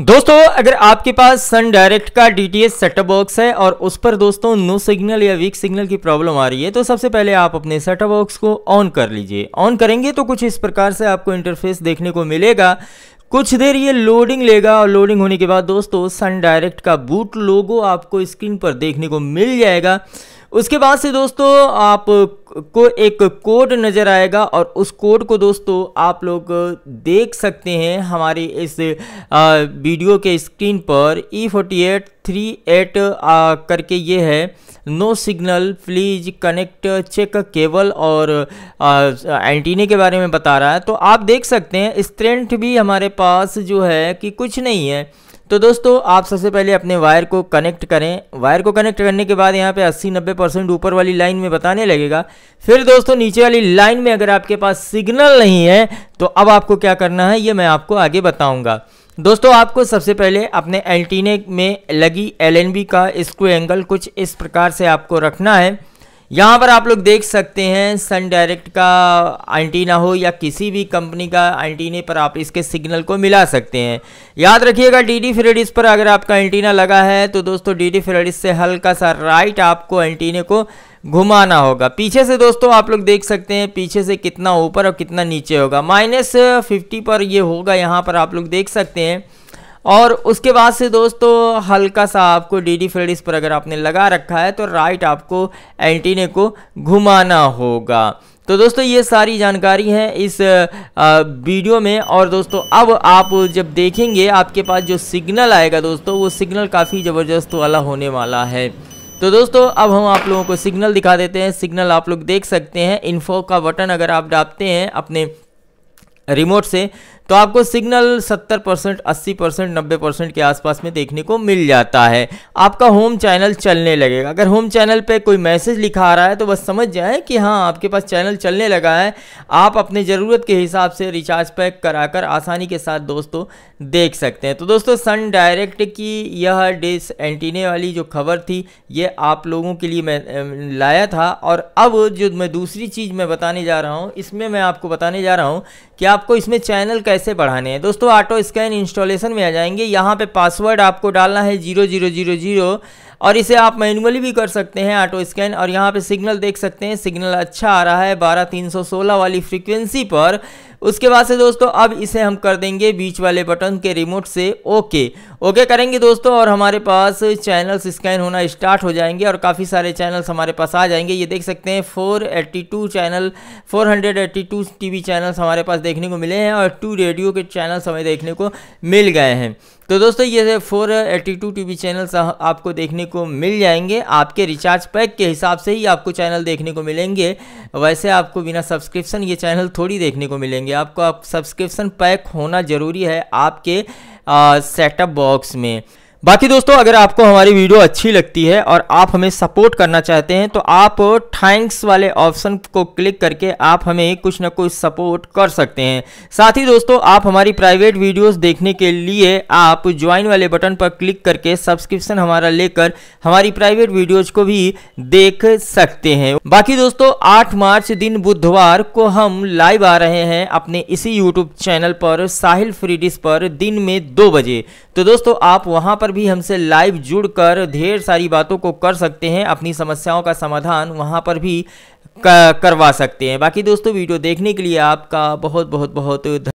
दोस्तों अगर आपके पास सन डायरेक्ट का टी सेटअप बॉक्स है और उस पर दोस्तों नो सिग्नल या वीक सिग्नल की प्रॉब्लम आ रही है तो सबसे पहले आप अपने सेटअप बॉक्स को ऑन कर लीजिए ऑन करेंगे तो कुछ इस प्रकार से आपको इंटरफेस देखने को मिलेगा कुछ देर ये लोडिंग लेगा और लोडिंग होने के बाद दोस्तों सन डायरेक्ट का बूट लोगो आपको स्क्रीन पर देखने को मिल जाएगा उसके बाद से दोस्तों आप को एक कोड नज़र आएगा और उस कोड को दोस्तों आप लोग देख सकते हैं हमारी इस वीडियो के स्क्रीन पर E forty eight three eight करके ये है no signal please connect check cable और एंटीने के बारे में बता रहा है तो आप देख सकते हैं स्ट्रेंथ भी हमारे पास जो है कि कुछ नहीं है तो दोस्तों आप सबसे पहले अपने वायर को कनेक्ट करें वायर को कनेक्ट करने के बाद यहाँ पे 80-90 परसेंट ऊपर वाली लाइन में बताने लगेगा फिर दोस्तों नीचे वाली लाइन में अगर आपके पास सिग्नल नहीं है तो अब आपको क्या करना है ये मैं आपको आगे बताऊँगा दोस्तों आपको सबसे पहले अपने एल्टीने में लगी एल का स्क्रू एंगल कुछ इस प्रकार से आपको रखना है यहाँ पर आप लोग देख सकते हैं सन डायरेक्ट का एंटीना हो या किसी भी कंपनी का एंटीने पर आप इसके सिग्नल को मिला सकते हैं याद रखिएगा डीडी फ्रेडिस पर अगर आपका एंटीना लगा है तो दोस्तों डीडी फ्रेडिस से हल्का सा राइट आपको एंटीने को घुमाना होगा पीछे से दोस्तों आप लोग देख सकते हैं पीछे से कितना ऊपर और कितना नीचे होगा माइनस फिफ्टी पर ये होगा यहाँ पर आप लोग देख सकते हैं और उसके बाद से दोस्तों हल्का सा आपको डी डी फील्ड इस पर अगर आपने लगा रखा है तो राइट आपको एंटीने को घुमाना होगा तो दोस्तों ये सारी जानकारी है इस वीडियो में और दोस्तों अब आप जब देखेंगे आपके पास जो सिग्नल आएगा दोस्तों वो सिग्नल काफ़ी ज़बरदस्त वाला होने वाला है तो दोस्तों अब हम आप लोगों को सिग्नल दिखा देते हैं सिग्नल आप लोग देख सकते हैं इन्फो का बटन अगर आप डालते हैं अपने रिमोट से तो आपको सिग्नल 70 परसेंट अस्सी परसेंट नब्बे परसेंट के आसपास में देखने को मिल जाता है आपका होम चैनल चलने लगेगा अगर होम चैनल पे कोई मैसेज लिखा आ रहा है तो बस समझ जाए कि हाँ आपके पास चैनल चलने लगा है आप अपने ज़रूरत के हिसाब से रिचार्ज पैक कराकर आसानी के साथ दोस्तों देख सकते हैं तो दोस्तों सन डायरेक्ट की यह डिस एंटीने वाली जो खबर थी ये आप लोगों के लिए मैं लाया था और अब जो मैं दूसरी चीज़ मैं बताने जा रहा हूँ इसमें मैं आपको बताने जा रहा हूँ कि आपको इसमें चैनल कैसे बढ़ाने हैं दोस्तों ऑटो स्कैन इंस्टॉलेशन में आ जाएंगे यहाँ पे पासवर्ड आपको डालना है जीरो जीरो जीरो जीरो और इसे आप मैनुअली भी कर सकते हैं ऑटो स्कैन और यहाँ पे सिग्नल देख सकते हैं सिग्नल अच्छा आ रहा है बारह तीन सौ सोलह वाली फ्रिक्वेंसी पर उसके बाद से दोस्तों अब इसे हम कर देंगे बीच वाले बटन के रिमोट से ओके ओके करेंगे दोस्तों और हमारे पास चैनल्स स्कैन होना स्टार्ट हो जाएंगे और काफ़ी सारे चैनल्स हमारे पास आ जाएंगे ये देख सकते हैं 482 चैनल 482 टीवी चैनल्स हमारे पास देखने को मिले हैं और टू रेडियो के चैनल्स हमें देखने को मिल गए हैं तो दोस्तों ये four eighty two T channels आपको देखने को मिल जाएंगे आपके रिचार्ज पैक के हिसाब से ही आपको चैनल देखने को मिलेंगे वैसे आपको बिना सब्सक्रिप्शन ये चैनल थोड़ी देखने को मिलेंगे आपको आप सब्सक्रिप्शन पैक होना ज़रूरी है आपके सेटअप बॉक्स में बाकी दोस्तों अगर आपको हमारी वीडियो अच्छी लगती है और आप हमें सपोर्ट करना चाहते हैं तो आप थैंक्स वाले ऑप्शन को क्लिक करके आप हमें कुछ ना कुछ सपोर्ट कर सकते हैं साथ ही दोस्तों आप हमारी प्राइवेट वीडियोस देखने के लिए आप ज्वाइन वाले बटन पर क्लिक करके सब्सक्रिप्शन हमारा लेकर हमारी प्राइवेट वीडियोज़ को भी देख सकते हैं बाकी दोस्तों आठ मार्च दिन बुधवार को हम लाइव आ रहे हैं अपने इसी यूट्यूब चैनल पर साहिल फ्रीडिस पर दिन में दो बजे तो दोस्तों आप वहाँ पर पर भी हमसे लाइव जुड़कर ढेर सारी बातों को कर सकते हैं अपनी समस्याओं का समाधान वहाँ पर भी करवा सकते हैं बाकी दोस्तों वीडियो देखने के लिए आपका बहुत बहुत बहुत